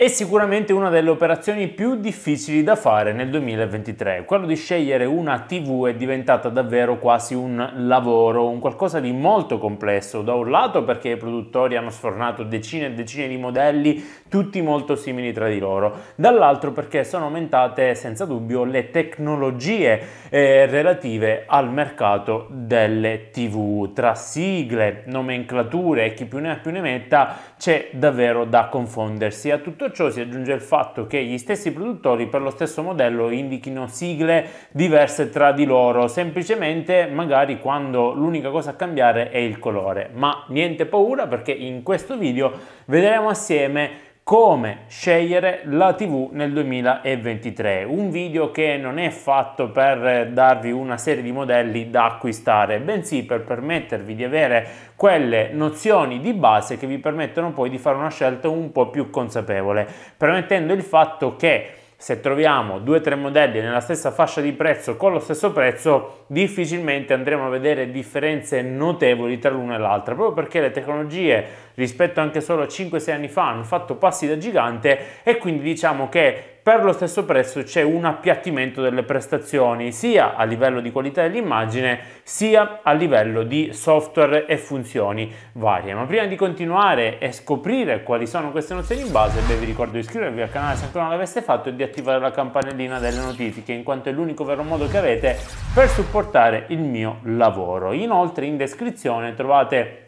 È sicuramente una delle operazioni più difficili da fare nel 2023. Quello di scegliere una TV è diventata davvero quasi un lavoro, un qualcosa di molto complesso. Da un lato perché i produttori hanno sfornato decine e decine di modelli, tutti molto simili tra di loro. Dall'altro perché sono aumentate senza dubbio le tecnologie eh, relative al mercato delle TV. Tra sigle, nomenclature e chi più ne ha più ne metta c'è davvero da confondersi. A tutto ciò si aggiunge il fatto che gli stessi produttori per lo stesso modello indichino sigle diverse tra di loro, semplicemente magari quando l'unica cosa a cambiare è il colore. Ma niente paura perché in questo video vedremo assieme come scegliere la TV nel 2023, un video che non è fatto per darvi una serie di modelli da acquistare, bensì per permettervi di avere quelle nozioni di base che vi permettono poi di fare una scelta un po' più consapevole, permettendo il fatto che se troviamo due o tre modelli nella stessa fascia di prezzo con lo stesso prezzo, difficilmente andremo a vedere differenze notevoli tra l'una e l'altra, proprio perché le tecnologie rispetto anche solo a 5-6 anni fa hanno fatto passi da gigante e quindi diciamo che per lo stesso prezzo c'è un appiattimento delle prestazioni sia a livello di qualità dell'immagine sia a livello di software e funzioni varie. Ma prima di continuare e scoprire quali sono queste nozioni in base, beh vi ricordo di iscrivervi al canale se ancora non l'aveste fatto e di attivare la campanellina delle notifiche in quanto è l'unico vero modo che avete per supportare il mio lavoro. Inoltre in descrizione trovate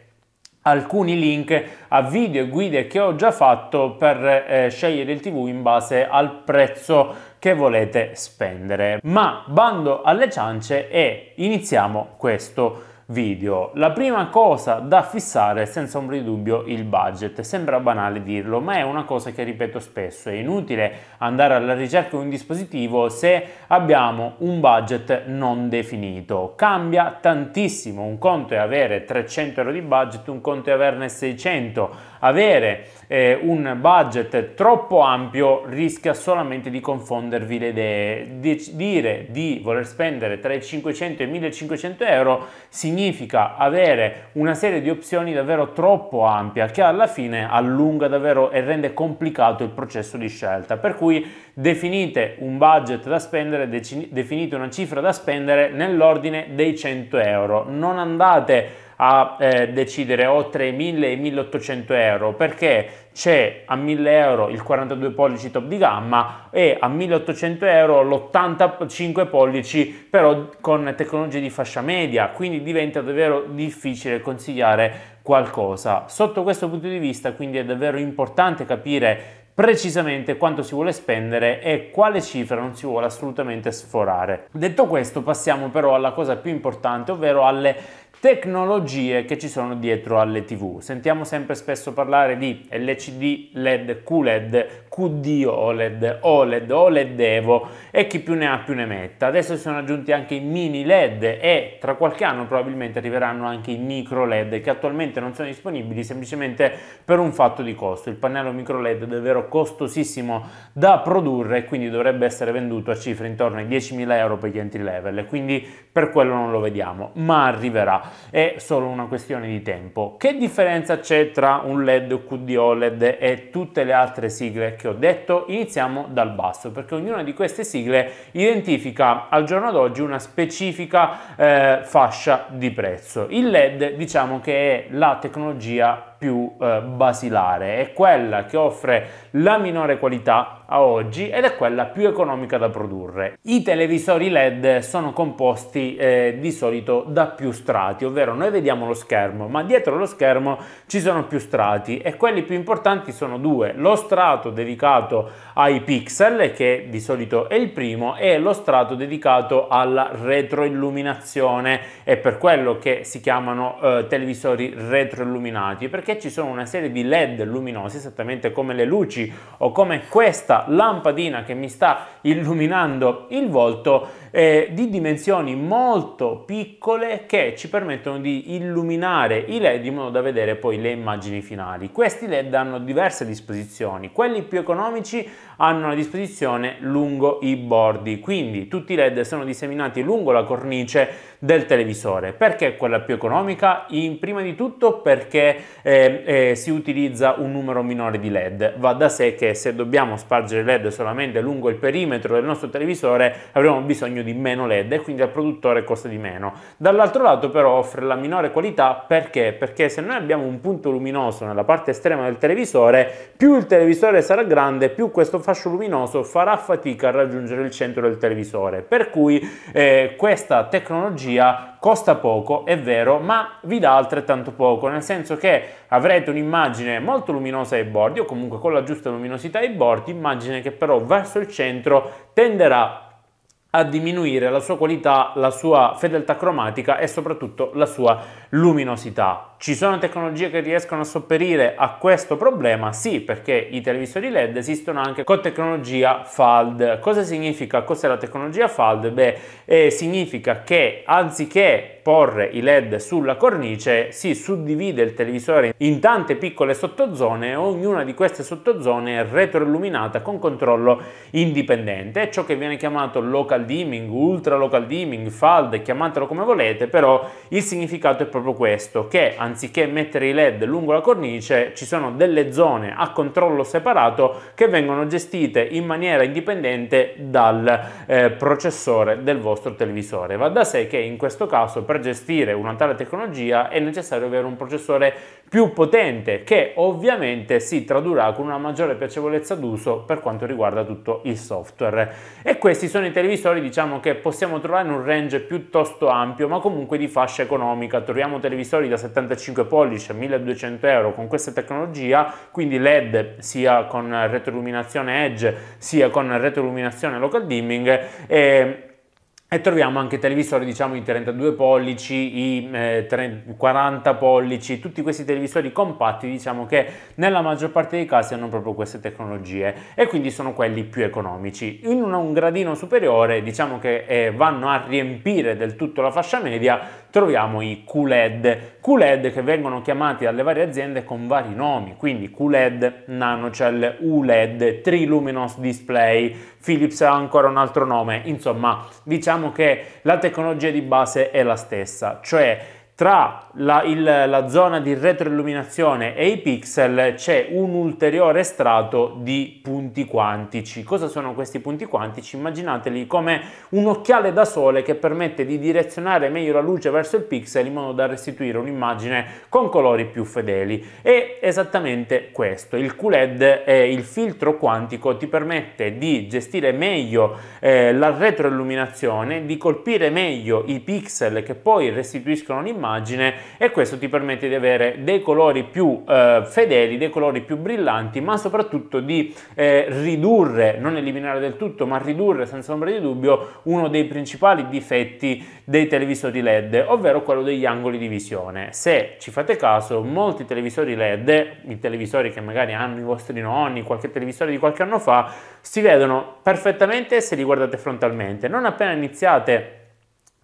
alcuni link a video e guide che ho già fatto per eh, scegliere il tv in base al prezzo che volete spendere ma bando alle ciance e iniziamo questo video. La prima cosa da fissare è senza ombra di dubbio il budget. Sembra banale dirlo, ma è una cosa che ripeto spesso. È inutile andare alla ricerca di un dispositivo se abbiamo un budget non definito. Cambia tantissimo. Un conto è avere 300 euro di budget, un conto è averne 600 avere eh, un budget troppo ampio rischia solamente di confondervi le idee. Dec- dire di voler spendere tra i 500 e i 1500 euro significa avere una serie di opzioni davvero troppo ampia che alla fine allunga davvero e rende complicato il processo di scelta. Per cui definite un budget da spendere, dec- definite una cifra da spendere nell'ordine dei 100 euro. Non andate a eh, decidere oltre i 1000 e i 1800 euro perché c'è a 1000 euro il 42 pollici top di gamma e a 1800 euro l'85 pollici però con tecnologie di fascia media quindi diventa davvero difficile consigliare qualcosa sotto questo punto di vista quindi è davvero importante capire precisamente quanto si vuole spendere e quale cifra non si vuole assolutamente sforare. Detto questo passiamo però alla cosa più importante, ovvero alle tecnologie che ci sono dietro alle TV. Sentiamo sempre spesso parlare di LCD, LED, QLED, QD OLED, OLED, OLED Evo e chi più ne ha più ne metta. Adesso si sono aggiunti anche i mini LED e tra qualche anno probabilmente arriveranno anche i micro LED che attualmente non sono disponibili semplicemente per un fatto di costo. Il pannello micro LED è davvero costosissimo da produrre e quindi dovrebbe essere venduto a cifre intorno ai 10.000 euro per gli entry level, quindi per quello non lo vediamo, ma arriverà è solo una questione di tempo. Che differenza c'è tra un LED QD OLED e tutte le altre sigle che ho detto? Iniziamo dal basso perché ognuna di queste sigle identifica al giorno d'oggi una specifica eh, fascia di prezzo. Il LED diciamo che è la tecnologia più eh, basilare, è quella che offre la minore qualità a oggi ed è quella più economica da produrre. I televisori LED sono composti eh, di solito da più strati, ovvero noi vediamo lo schermo, ma dietro lo schermo ci sono più strati e quelli più importanti sono due, lo strato dedicato ai pixel che di solito è il primo e lo strato dedicato alla retroilluminazione, è per quello che si chiamano eh, televisori retroilluminati perché perché ci sono una serie di led luminosi esattamente come le luci o come questa lampadina che mi sta illuminando il volto eh, di dimensioni molto piccole che ci permettono di illuminare i led in modo da vedere poi le immagini finali questi led hanno diverse disposizioni quelli più economici hanno una disposizione lungo i bordi, quindi tutti i LED sono disseminati lungo la cornice del televisore. Perché quella più economica? In prima di tutto perché eh, eh, si utilizza un numero minore di LED. Va da sé che se dobbiamo spargere LED solamente lungo il perimetro del nostro televisore avremo bisogno di meno LED e quindi al produttore costa di meno. Dall'altro lato però offre la minore qualità perché? Perché se noi abbiamo un punto luminoso nella parte estrema del televisore, più il televisore sarà grande, più questo farà fascio luminoso farà fatica a raggiungere il centro del televisore, per cui eh, questa tecnologia costa poco, è vero, ma vi dà altrettanto poco, nel senso che avrete un'immagine molto luminosa ai bordi o comunque con la giusta luminosità ai bordi, immagine che però verso il centro tenderà a diminuire la sua qualità, la sua fedeltà cromatica e soprattutto la sua luminosità. Ci sono tecnologie che riescono a sopperire a questo problema? Sì, perché i televisori LED esistono anche con tecnologia FALD. Cosa significa? Cos'è la tecnologia FALD? Beh, eh, significa che anziché porre i LED sulla cornice, si suddivide il televisore in tante piccole sottozone, e ognuna di queste sottozone è retroilluminata con controllo indipendente, è ciò che viene chiamato local dimming, ultra local dimming, FALD, chiamatelo come volete, però il significato è proprio proprio questo, che anziché mettere i LED lungo la cornice, ci sono delle zone a controllo separato che vengono gestite in maniera indipendente dal eh, processore del vostro televisore. Va da sé che in questo caso per gestire una tale tecnologia è necessario avere un processore più potente che ovviamente si tradurrà con una maggiore piacevolezza d'uso per quanto riguarda tutto il software. E questi sono i televisori diciamo che possiamo trovare in un range piuttosto ampio ma comunque di fascia economica, troviamo abbiamo televisori da 75 pollici a 1200 euro con questa tecnologia, quindi LED sia con retroilluminazione Edge sia con retroilluminazione local dimming. E, e troviamo anche televisori diciamo i 32 pollici, i eh, 30, 40 pollici, tutti questi televisori compatti diciamo che nella maggior parte dei casi hanno proprio queste tecnologie e quindi sono quelli più economici. In un, un gradino superiore diciamo che eh, vanno a riempire del tutto la fascia media troviamo i QLED. QLED che vengono chiamati dalle varie aziende con vari nomi, quindi QLED, NanoCell, ULED, Triluminous Display, Philips ha ancora un altro nome, insomma diciamo che la tecnologia di base è la stessa, cioè tra la, il, la, zona di retroilluminazione e i pixel c'è un ulteriore strato di punti quantici. Cosa sono questi punti quantici? Immaginateli come un occhiale da sole che permette di direzionare meglio la luce verso il pixel in modo da restituire un'immagine con colori più fedeli. È esattamente questo. Il QLED è il filtro quantico ti permette di gestire meglio eh, la retroilluminazione, di colpire meglio i pixel che poi restituiscono l'immagine immagine e questo ti permette di avere dei colori più eh, fedeli, dei colori più brillanti, ma soprattutto di eh, ridurre, non eliminare del tutto, ma ridurre senza ombra di dubbio uno dei principali difetti dei televisori LED, ovvero quello degli angoli di visione. Se ci fate caso, molti televisori LED, i televisori che magari hanno i vostri nonni, qualche televisore di qualche anno fa, si vedono perfettamente se li guardate frontalmente. Non appena iniziate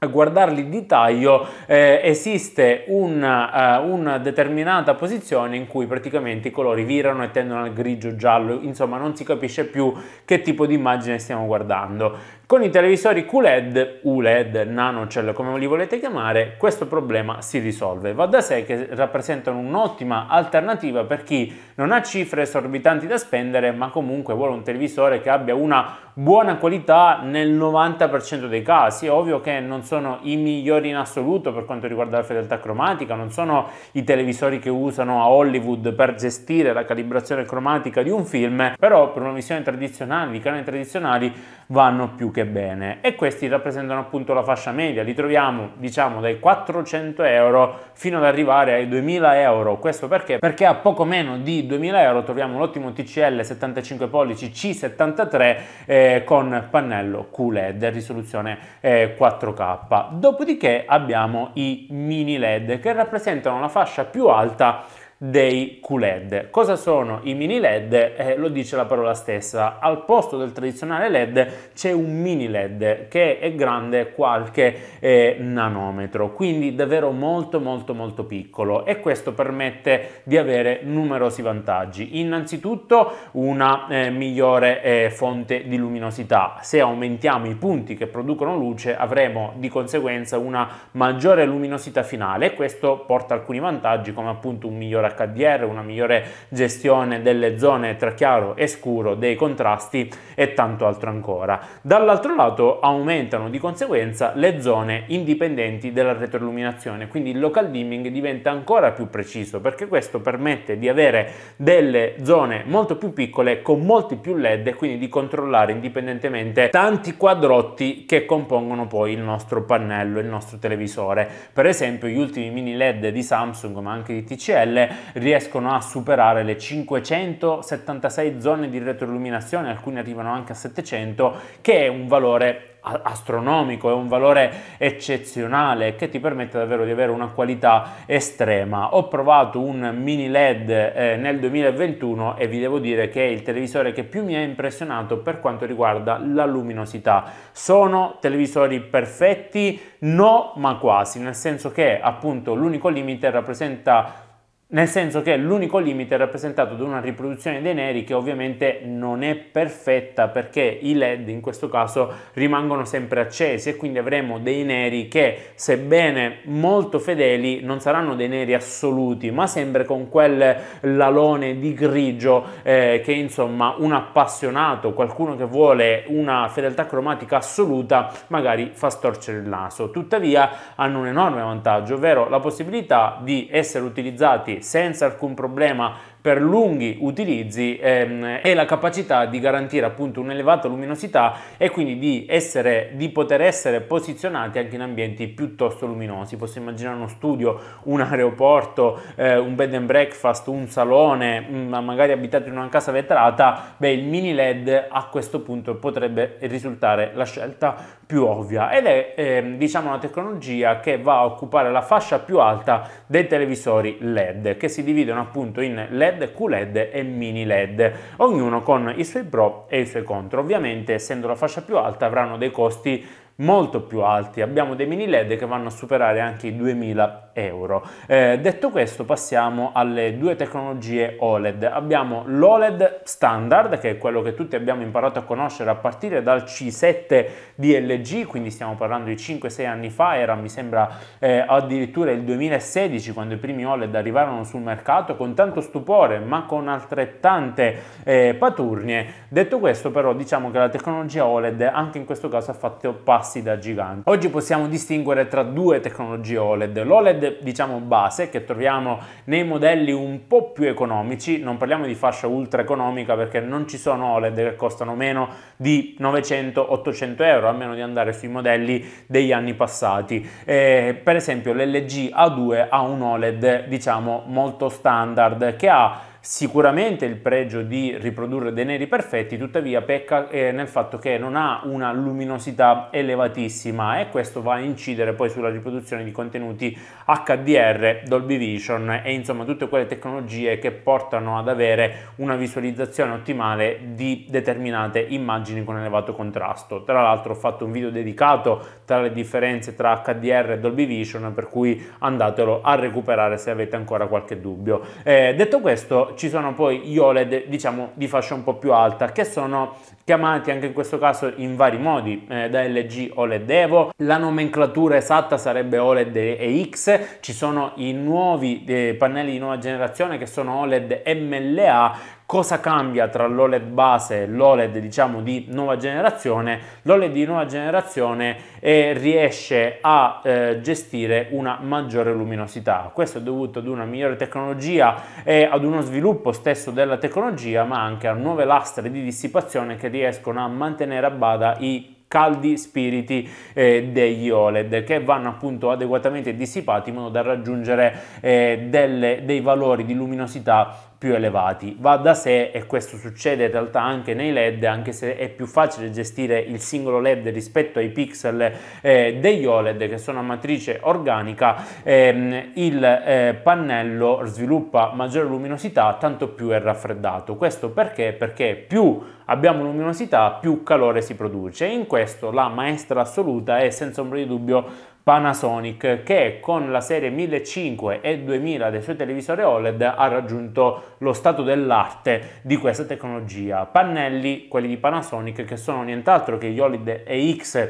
a guardarli di taglio eh, esiste una, uh, eh, una, determinata posizione in cui praticamente i colori virano e tendono al grigio giallo, insomma non si capisce più che tipo di immagine stiamo guardando. Con i televisori QLED, ULED, nanocell come li volete chiamare, questo problema si risolve. Va da sé che rappresentano un'ottima alternativa per chi non ha cifre esorbitanti da spendere ma comunque vuole un televisore che abbia una buona qualità nel 90% dei casi. È ovvio che non sono i migliori in assoluto per quanto riguarda la fedeltà cromatica, non sono i televisori che usano a Hollywood per gestire la calibrazione cromatica di un film, però per una visione tradizionale, i canali tradizionali vanno più che che bene e questi rappresentano appunto la fascia media, li troviamo diciamo dai 400 euro fino ad arrivare ai 2000 euro, questo perché? Perché a poco meno di 2000 euro troviamo l'ottimo TCL 75 pollici C73 eh, con pannello QLED risoluzione eh, 4K, dopodiché abbiamo i mini LED che rappresentano la fascia più alta dei QLED. Cosa sono i mini LED? Eh, lo dice la parola stessa. Al posto del tradizionale LED c'è un mini LED che è grande qualche eh, nanometro, quindi davvero molto molto molto piccolo e questo permette di avere numerosi vantaggi. Innanzitutto una eh, migliore eh, fonte di luminosità. Se aumentiamo i punti che producono luce avremo di conseguenza una maggiore luminosità finale e questo porta alcuni vantaggi come appunto un migliore HDR, una migliore gestione delle zone tra chiaro e scuro, dei contrasti e tanto altro ancora. Dall'altro lato aumentano di conseguenza le zone indipendenti della retroilluminazione, quindi il local dimming diventa ancora più preciso perché questo permette di avere delle zone molto più piccole con molti più led e quindi di controllare indipendentemente tanti quadrotti che compongono poi il nostro pannello, il nostro televisore. Per esempio gli ultimi mini led di Samsung ma anche di TCL riescono a superare le 576 zone di retroilluminazione, alcune arrivano anche a 700, che è un valore astronomico, è un valore eccezionale che ti permette davvero di avere una qualità estrema. Ho provato un mini LED eh, nel 2021 e vi devo dire che è il televisore che più mi ha impressionato per quanto riguarda la luminosità. Sono televisori perfetti? No, ma quasi, nel senso che appunto l'unico limite rappresenta nel senso che l'unico limite è rappresentato da una riproduzione dei neri che ovviamente non è perfetta perché i led in questo caso rimangono sempre accesi e quindi avremo dei neri che sebbene molto fedeli non saranno dei neri assoluti ma sempre con quel lalone di grigio eh, che insomma un appassionato, qualcuno che vuole una fedeltà cromatica assoluta magari fa storcere il naso. Tuttavia hanno un enorme vantaggio, ovvero la possibilità di essere utilizzati senza alcun problema per lunghi utilizzi ehm, e la capacità di garantire appunto un'elevata luminosità e quindi di, essere, di poter essere posizionati anche in ambienti piuttosto luminosi. Posso immaginare uno studio, un aeroporto, eh, un bed and breakfast, un salone, mh, mm, magari abitato in una casa vetrata, beh il mini LED a questo punto potrebbe risultare la scelta più ovvia ed è ehm, diciamo una tecnologia che va a occupare la fascia più alta dei televisori LED che si dividono appunto in LED LED, QLED e mini LED, ognuno con i suoi pro e i suoi contro. Ovviamente essendo la fascia più alta avranno dei costi molto più alti, abbiamo dei mini LED che vanno a superare anche i 2000 euro. Eh, detto questo passiamo alle due tecnologie OLED, abbiamo l'OLED standard che è quello che tutti abbiamo imparato a conoscere a partire dal C7 di LG, quindi stiamo parlando di 5-6 anni fa, era mi sembra eh, addirittura il 2016 quando i primi OLED arrivarono sul mercato con tanto stupore ma con altrettante eh, paturnie. Detto questo però diciamo che la tecnologia OLED anche in questo caso ha fatto passi passi da gigante. Oggi possiamo distinguere tra due tecnologie OLED, l'OLED diciamo base che troviamo nei modelli un po' più economici, non parliamo di fascia ultra economica perché non ci sono OLED che costano meno di 900-800 euro, a meno di andare sui modelli degli anni passati. Eh, per esempio l'LG A2 ha un OLED diciamo molto standard che ha sicuramente il pregio di riprodurre dei neri perfetti, tuttavia pecca eh, nel fatto che non ha una luminosità elevatissima e questo va a incidere poi sulla riproduzione di contenuti HDR, Dolby Vision e insomma tutte quelle tecnologie che portano ad avere una visualizzazione ottimale di determinate immagini con elevato contrasto. Tra l'altro ho fatto un video dedicato tra le differenze tra HDR e Dolby Vision per cui andatelo a recuperare se avete ancora qualche dubbio. Eh, detto questo ci sono poi gli OLED diciamo di fascia un po' più alta che sono chiamati anche in questo caso in vari modi eh, da LG OLED Evo la nomenclatura esatta sarebbe OLED EX ci sono i nuovi eh, pannelli di nuova generazione che sono OLED MLA Cosa cambia tra l'OLED base e l'OLED diciamo di nuova generazione? L'OLED di nuova generazione eh, riesce a eh, gestire una maggiore luminosità. Questo è dovuto ad una migliore tecnologia e ad uno sviluppo stesso della tecnologia, ma anche a nuove lastre di dissipazione che riescono a mantenere a bada i caldi spiriti eh, degli OLED che vanno appunto adeguatamente dissipati in modo da raggiungere eh, delle, dei valori di luminosità più elevati. Va da sé, e questo succede in realtà anche nei LED, anche se è più facile gestire il singolo LED rispetto ai pixel eh, degli OLED che sono a matrice organica, ehm, il eh, pannello sviluppa maggiore luminosità, tanto più è raffreddato. Questo perché? Perché più abbiamo luminosità, più calore si produce. In questo la maestra assoluta è senza ombra di dubbio Panasonic che con la serie 1500 e 2000 dei suoi televisori OLED ha raggiunto lo stato dell'arte di questa tecnologia. Pannelli, quelli di Panasonic, che sono nient'altro che gli OLED EX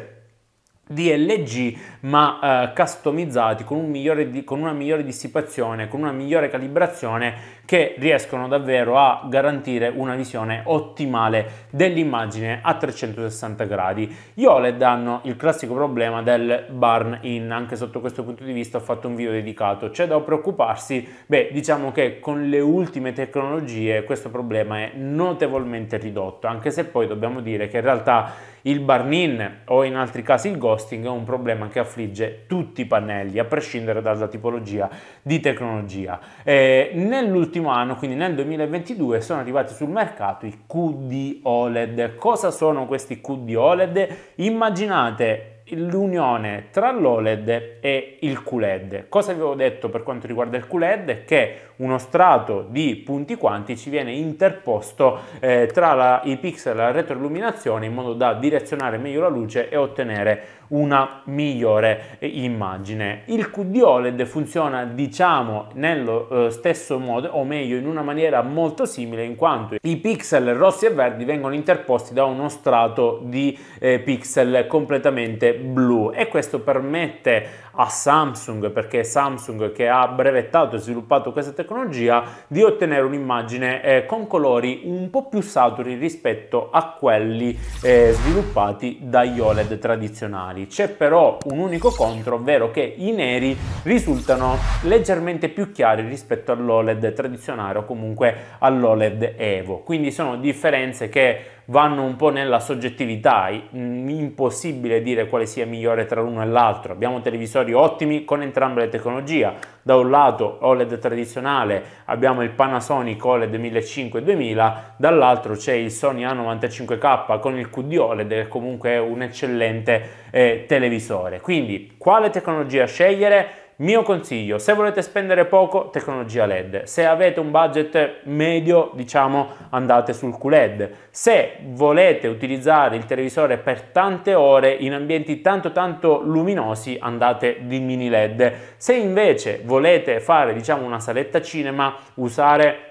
DLG ma eh, customizzati con, un di, con una migliore dissipazione, con una migliore calibrazione che riescono davvero a garantire una visione ottimale dell'immagine a 360 gradi. Gli OLED hanno il classico problema del burn in, anche sotto questo punto di vista ho fatto un video dedicato. C'è da preoccuparsi? Beh, diciamo che con le ultime tecnologie questo problema è notevolmente ridotto, anche se poi dobbiamo dire che in realtà il burn in o in altri casi il ghosting è un problema che affligge tutti i pannelli, a prescindere dalla tipologia di tecnologia. Eh, Nell'ultimo nell'ultimo anno, quindi nel 2022, sono arrivati sul mercato i QD OLED. Cosa sono questi QD OLED? Immaginate l'unione tra l'OLED e il QLED. Cosa vi avevo detto per quanto riguarda il QLED? Che uno strato di punti quantici viene interposto eh, tra la, i pixel e la retroilluminazione in modo da direzionare meglio la luce e ottenere una migliore eh, immagine. Il QD OLED funziona diciamo nello eh, stesso modo o meglio in una maniera molto simile in quanto i pixel rossi e verdi vengono interposti da uno strato di eh, pixel completamente blu e questo permette a Samsung, perché è Samsung che ha brevettato e sviluppato questa tecnologia, di ottenere un'immagine eh, con colori un po' più saturi rispetto a quelli eh, sviluppati dagli OLED tradizionali. C'è però un unico contro, ovvero che i neri risultano leggermente più chiari rispetto all'OLED tradizionale o comunque all'OLED Evo. Quindi sono differenze che vanno un po' nella soggettività, è impossibile dire quale sia migliore tra l'uno e l'altro. Abbiamo televisori ottimi con entrambe le tecnologie, da un lato OLED tradizionale, abbiamo il Panasonic OLED 1500 2000, dall'altro c'è il Sony A95K con il QD OLED che comunque è un eccellente eh, televisore. Quindi quale tecnologia scegliere? Mio consiglio, se volete spendere poco, tecnologia LED. Se avete un budget medio, diciamo, andate sul QLED. Se volete utilizzare il televisore per tante ore in ambienti tanto tanto luminosi, andate di mini LED. Se invece volete fare, diciamo, una saletta cinema, usare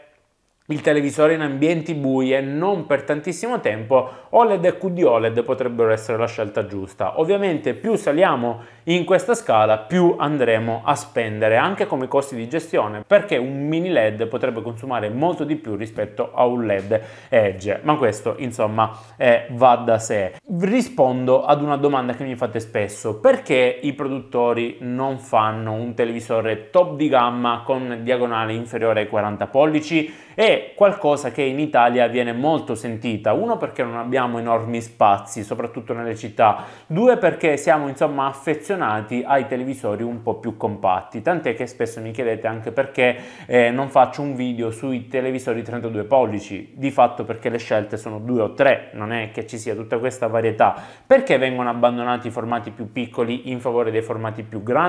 il televisore in ambienti bui e non per tantissimo tempo, OLED e QD OLED potrebbero essere la scelta giusta. Ovviamente più saliamo in questa scala, più andremo a spendere anche come costi di gestione, perché un mini LED potrebbe consumare molto di più rispetto a un LED Edge, ma questo insomma eh, va da sé. Rispondo ad una domanda che mi fate spesso, perché i produttori non fanno un televisore top di gamma con diagonale inferiore ai 40 pollici? è qualcosa che in Italia viene molto sentita. Uno perché non abbiamo enormi spazi, soprattutto nelle città, due perché siamo insomma affezionati ai televisori un po' più compatti, tant'è che spesso mi chiedete anche perché eh, non faccio un video sui televisori 32 pollici, di fatto perché le scelte sono due o tre, non è che ci sia tutta questa varietà. Perché vengono abbandonati i formati più piccoli in favore dei formati più grandi?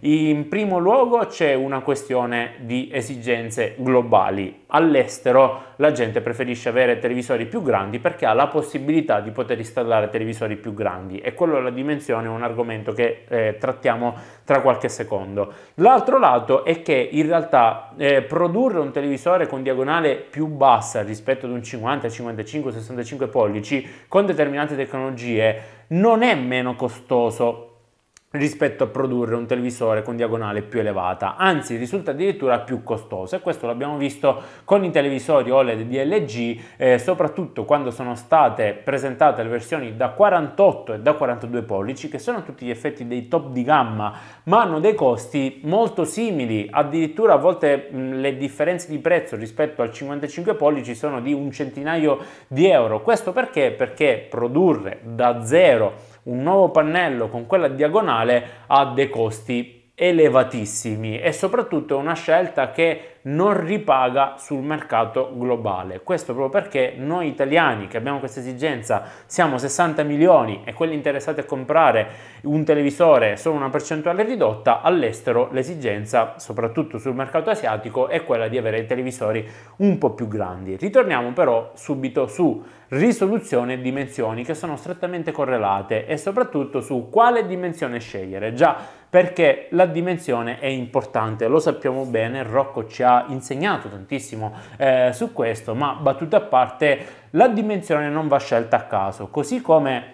In primo luogo c'è una questione di esigenze globali all'estero la gente preferisce avere televisori più grandi perché ha la possibilità di poter installare televisori più grandi e quello della dimensione è un argomento che eh, trattiamo tra qualche secondo. L'altro lato è che in realtà eh, produrre un televisore con diagonale più bassa rispetto ad un 50, 55, 65 pollici con determinate tecnologie non è meno costoso rispetto a produrre un televisore con diagonale più elevata, anzi risulta addirittura più costoso e questo l'abbiamo visto con i televisori OLED di LG, eh, soprattutto quando sono state presentate le versioni da 48 e da 42 pollici che sono tutti gli effetti dei top di gamma, ma hanno dei costi molto simili, addirittura a volte mh, le differenze di prezzo rispetto al 55 pollici sono di un centinaio di euro. Questo perché? Perché produrre da zero un nuovo pannello con quella diagonale ha dei costi elevatissimi e soprattutto è una scelta che non ripaga sul mercato globale. Questo proprio perché noi italiani che abbiamo questa esigenza siamo 60 milioni e quelli interessati a comprare un televisore sono una percentuale ridotta, all'estero l'esigenza, soprattutto sul mercato asiatico, è quella di avere televisori un po' più grandi. Ritorniamo però subito su risoluzione e dimensioni che sono strettamente correlate e soprattutto su quale dimensione scegliere. Già perché la dimensione è importante, lo sappiamo bene, Rocco ci ha insegnato tantissimo eh, su questo, ma battuta a parte, la dimensione non va scelta a caso, così come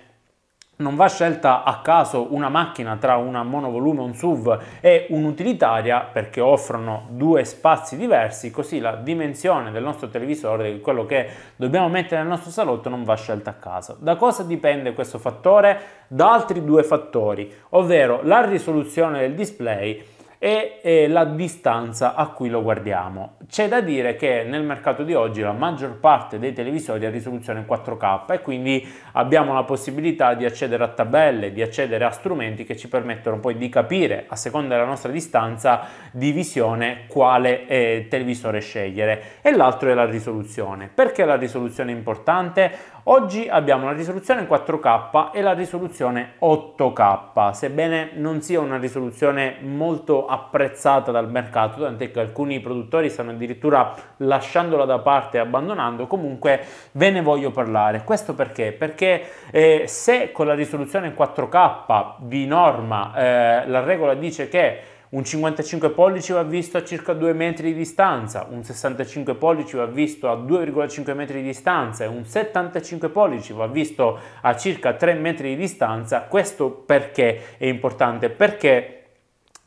non va scelta a caso una macchina tra una monovolume, un SUV e un'utilitaria perché offrono due spazi diversi, così la dimensione del nostro televisore, di quello che dobbiamo mettere nel nostro salotto, non va scelta a caso. Da cosa dipende questo fattore? Da altri due fattori, ovvero la risoluzione del display e, e la distanza a cui lo guardiamo. C'è da dire che nel mercato di oggi la maggior parte dei televisori ha risoluzione 4K e quindi abbiamo la possibilità di accedere a tabelle, di accedere a strumenti che ci permettono poi di capire a seconda della nostra distanza di visione quale eh, televisore scegliere e l'altro è la risoluzione. Perché la risoluzione è importante? Oggi abbiamo la risoluzione 4K e la risoluzione 8K, sebbene non sia una risoluzione molto apprezzata dal mercato, tant'è che alcuni produttori stanno addirittura lasciandola da parte e abbandonando, comunque ve ne voglio parlare. Questo perché? Perché eh, se con la risoluzione 4K di norma eh, la regola dice che un 55 pollici va visto a circa 2 metri di distanza, un 65 pollici va visto a 2,5 metri di distanza e un 75 pollici va visto a circa 3 metri di distanza. Questo perché è importante? Perché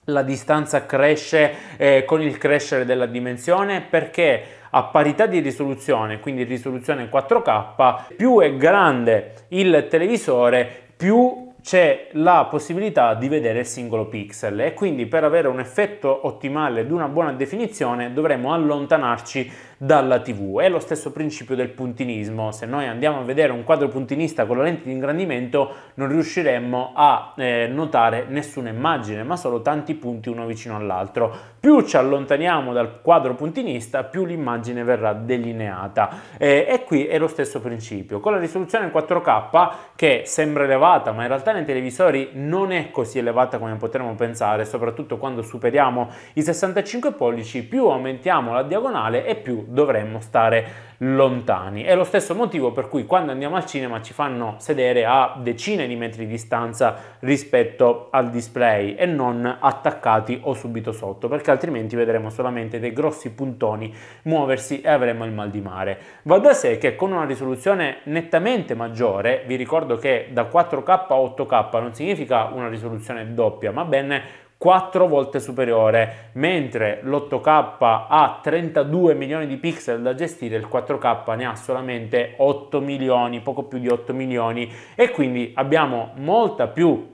la distanza cresce eh, con il crescere della dimensione perché a parità di risoluzione, quindi risoluzione 4K, più è grande il televisore, più c'è la possibilità di vedere il singolo pixel e quindi per avere un effetto ottimale ed una buona definizione dovremo allontanarci dalla TV. È lo stesso principio del puntinismo, se noi andiamo a vedere un quadro puntinista con la lente di ingrandimento non riusciremmo a eh, notare nessuna immagine, ma solo tanti punti uno vicino all'altro. Più ci allontaniamo dal quadro puntinista, più l'immagine verrà delineata. Eh, e qui è lo stesso principio. Con la risoluzione 4K, che sembra elevata, ma in realtà nei televisori non è così elevata come potremmo pensare, soprattutto quando superiamo i 65 pollici, più aumentiamo la diagonale e più dovremmo stare lontani. È lo stesso motivo per cui quando andiamo al cinema ci fanno sedere a decine di metri di distanza rispetto al display e non attaccati o subito sotto, perché altrimenti vedremo solamente dei grossi puntoni muoversi e avremo il mal di mare. Va da sé che con una risoluzione nettamente maggiore, vi ricordo che da 4K a 8K non significa una risoluzione doppia, ma bene 4 volte superiore, mentre l'8K ha 32 milioni di pixel da gestire, il 4K ne ha solamente 8 milioni, poco più di 8 milioni e quindi abbiamo molta più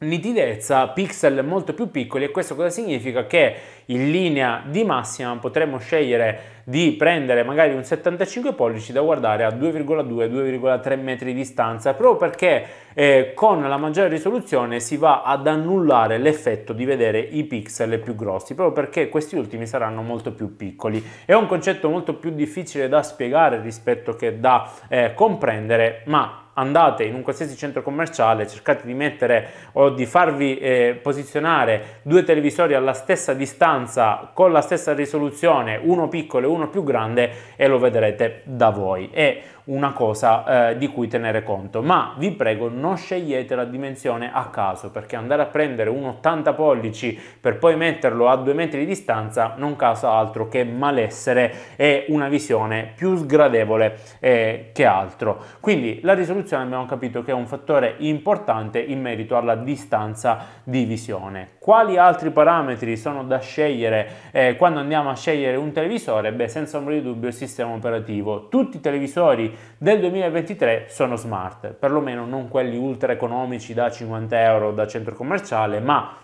nitidezza pixel molto più piccoli e questo cosa significa? Che in linea di massima potremmo scegliere di prendere magari un 75 pollici da guardare a 2,2-2,3 metri di distanza proprio perché eh, con la maggiore risoluzione si va ad annullare l'effetto di vedere i pixel più grossi proprio perché questi ultimi saranno molto più piccoli è un concetto molto più difficile da spiegare rispetto che da eh, comprendere ma andate in un qualsiasi centro commerciale, cercate di mettere o di farvi eh, posizionare due televisori alla stessa distanza con la stessa risoluzione, uno piccolo e uno più grande e lo vedrete da voi. E una cosa eh, di cui tenere conto, ma vi prego non scegliete la dimensione a caso perché andare a prendere un 80 pollici per poi metterlo a 2 metri di distanza non causa altro che malessere e una visione più sgradevole eh, che altro. Quindi la risoluzione abbiamo capito che è un fattore importante in merito alla distanza di visione. Quali altri parametri sono da scegliere eh, quando andiamo a scegliere un televisore? Beh, senza ombra di dubbio il sistema operativo. Tutti i televisori del 2023 sono smart, perlomeno non quelli ultra economici da 50 euro da centro commerciale, ma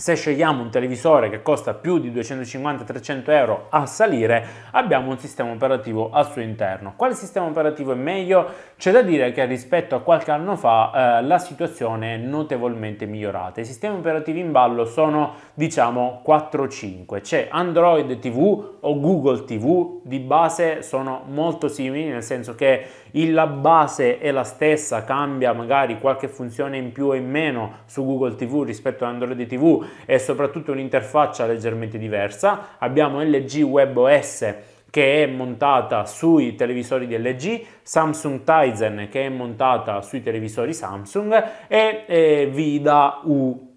se scegliamo un televisore che costa più di 250-300 euro a salire, abbiamo un sistema operativo al suo interno. Quale sistema operativo è meglio? C'è da dire che rispetto a qualche anno fa eh, la situazione è notevolmente migliorata. I sistemi operativi in ballo sono diciamo 4-5. C'è Android TV o Google TV, di base sono molto simili, nel senso che la base è la stessa, cambia magari qualche funzione in più o in meno su Google TV rispetto ad Android TV e soprattutto un'interfaccia leggermente diversa. Abbiamo LG WebOS che è montata sui televisori di LG, Samsung Tizen che è montata sui televisori Samsung e, e eh, Vida U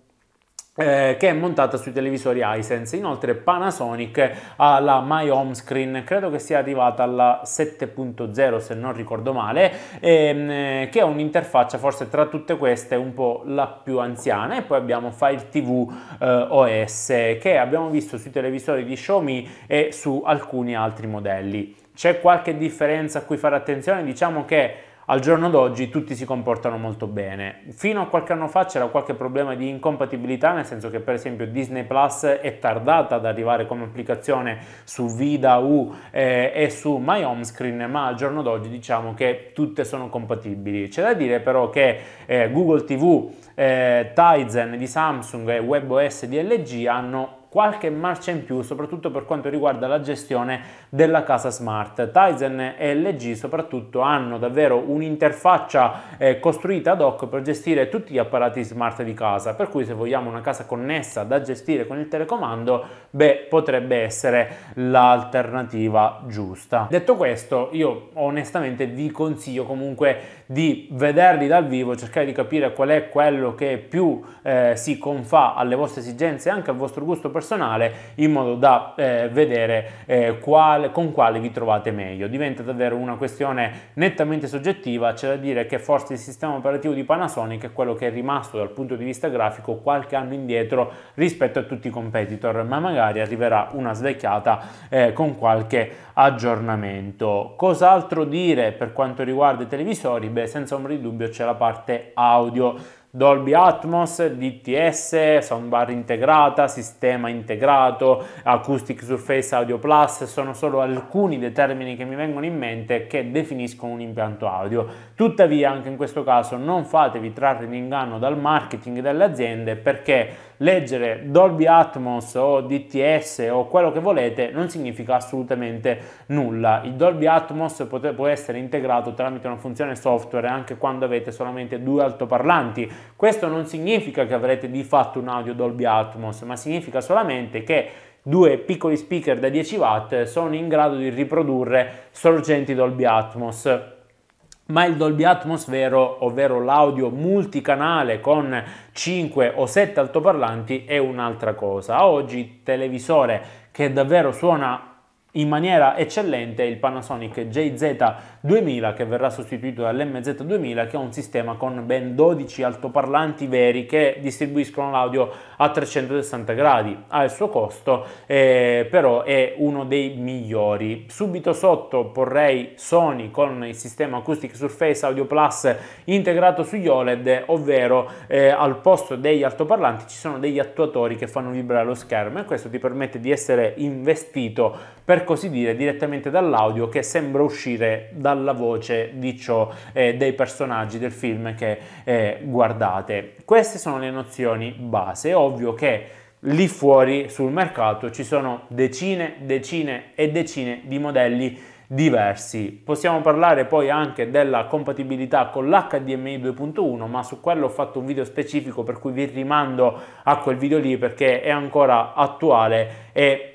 eh, che è montata sui televisori Hisense. Inoltre Panasonic ha la My Home Screen, credo che sia arrivata alla 7.0 se non ricordo male, ehm, eh, che è un'interfaccia forse tra tutte queste un po' la più anziana. E poi abbiamo Fire TV eh, OS che abbiamo visto sui televisori di Xiaomi e su alcuni altri modelli. C'è qualche differenza a cui fare attenzione? Diciamo che al giorno d'oggi tutti si comportano molto bene. Fino a qualche anno fa c'era qualche problema di incompatibilità, nel senso che per esempio Disney Plus è tardata ad arrivare come applicazione su Vida U eh, e su My Home Screen, ma al giorno d'oggi diciamo che tutte sono compatibili. C'è da dire però che eh, Google TV, eh, Tizen di Samsung e WebOS di LG hanno qualche marcia in più soprattutto per quanto riguarda la gestione della casa smart. Tizen e LG soprattutto hanno davvero un'interfaccia eh, costruita ad hoc per gestire tutti gli apparati smart di casa, per cui se vogliamo una casa connessa da gestire con il telecomando, beh, potrebbe essere l'alternativa giusta. Detto questo, io onestamente vi consiglio comunque di vederli dal vivo, cercare di capire qual è quello che più eh, si confà alle vostre esigenze e anche al vostro gusto personale in modo da eh, vedere eh, quale, con quale vi trovate meglio. Diventa davvero una questione nettamente soggettiva, c'è da dire che forse il sistema operativo di Panasonic è quello che è rimasto dal punto di vista grafico qualche anno indietro rispetto a tutti i competitor, ma magari arriverà una svecchiata eh, con qualche aggiornamento. Cos'altro dire per quanto riguarda i televisori? Beh, dove senza ombra di dubbio c'è la parte audio Dolby Atmos, DTS, soundbar integrata, sistema integrato, acoustic surface audio plus, sono solo alcuni dei termini che mi vengono in mente che definiscono un impianto audio. Tuttavia anche in questo caso non fatevi trarre in inganno dal marketing delle aziende perché leggere Dolby Atmos o DTS o quello che volete non significa assolutamente nulla. Il Dolby Atmos pot- può essere integrato tramite una funzione software anche quando avete solamente due altoparlanti. Questo non significa che avrete di fatto un audio Dolby Atmos, ma significa solamente che due piccoli speaker da 10 watt sono in grado di riprodurre sorgenti Dolby Atmos ma il Dolby Atmos vero, ovvero l'audio multicanale con 5 o 7 altoparlanti, è un'altra cosa. Oggi televisore che davvero suona in maniera eccellente il Panasonic JZ2000 che verrà sostituito dall'MZ2000 che è un sistema con ben 12 altoparlanti veri che distribuiscono l'audio a 360 gradi ha il suo costo eh, però è uno dei migliori subito sotto porrei Sony con il sistema Acoustic Surface Audio Plus integrato sugli OLED ovvero eh, al posto degli altoparlanti ci sono degli attuatori che fanno vibrare lo schermo e questo ti permette di essere investito per così dire, direttamente dall'audio che sembra uscire dalla voce di ciò eh, dei personaggi del film che eh, guardate. Queste sono le nozioni base, è ovvio che lì fuori sul mercato ci sono decine, decine e decine di modelli diversi. Possiamo parlare poi anche della compatibilità con l'HDMI 2.1, ma su quello ho fatto un video specifico per cui vi rimando a quel video lì perché è ancora attuale e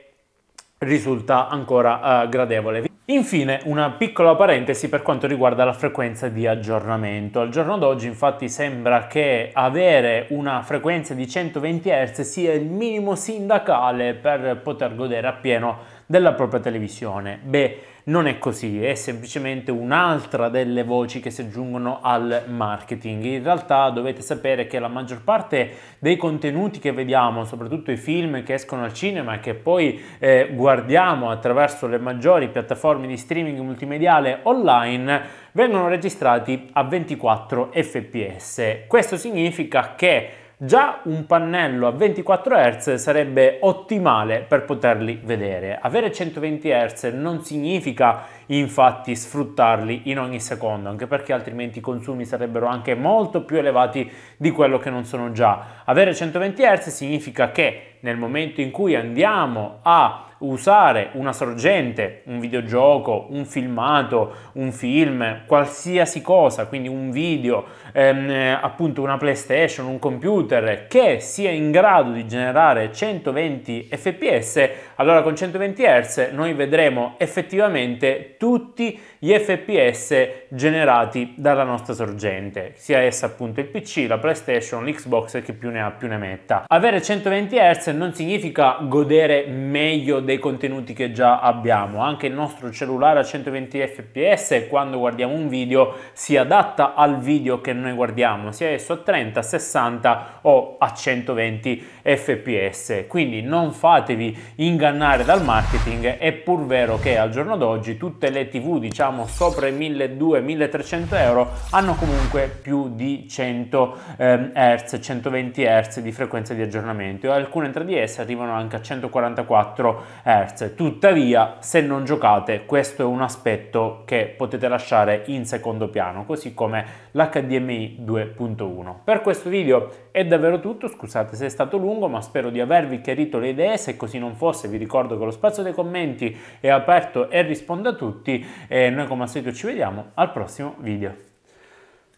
risulta ancora eh, gradevole. Infine una piccola parentesi per quanto riguarda la frequenza di aggiornamento. Al giorno d'oggi infatti sembra che avere una frequenza di 120 Hz sia il minimo sindacale per poter godere appieno della propria televisione. Beh, non è così, è semplicemente un'altra delle voci che si aggiungono al marketing. In realtà dovete sapere che la maggior parte dei contenuti che vediamo, soprattutto i film che escono al cinema e che poi eh, guardiamo attraverso le maggiori piattaforme di streaming multimediale online, vengono registrati a 24 fps. Questo significa che Già un pannello a 24 Hz sarebbe ottimale per poterli vedere. Avere 120 Hz non significa infatti sfruttarli in ogni secondo, anche perché altrimenti i consumi sarebbero anche molto più elevati di quello che non sono già. Avere 120 Hz significa che nel momento in cui andiamo a usare una sorgente, un videogioco, un filmato, un film, qualsiasi cosa, quindi un video, ehm, appunto una PlayStation, un computer che sia in grado di generare 120 fps, allora con 120 Hz noi vedremo effettivamente tutti gli fps generati dalla nostra sorgente, sia essa appunto il PC, la PlayStation, l'Xbox e chi più ne ha più ne metta. Avere 120 Hz non significa godere meglio dei dei contenuti che già abbiamo. Anche il nostro cellulare a 120 fps quando guardiamo un video si adatta al video che noi guardiamo, sia esso a 30, a 60 o a 120 fps. Quindi non fatevi ingannare dal marketing, è pur vero che al giorno d'oggi tutte le tv diciamo sopra i 1200-1300 euro hanno comunque più di 100 Hz, 120 Hz di frequenza di aggiornamento e alcune tra di esse arrivano anche a 144 Hz. Tuttavia, se non giocate, questo è un aspetto che potete lasciare in secondo piano, così come l'HDMI 2.1. Per questo video è davvero tutto, scusate se è stato lungo, ma spero di avervi chiarito le idee, se così non fosse vi ricordo che lo spazio dei commenti è aperto e rispondo a tutti e noi come al solito ci vediamo al prossimo video.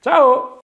Ciao!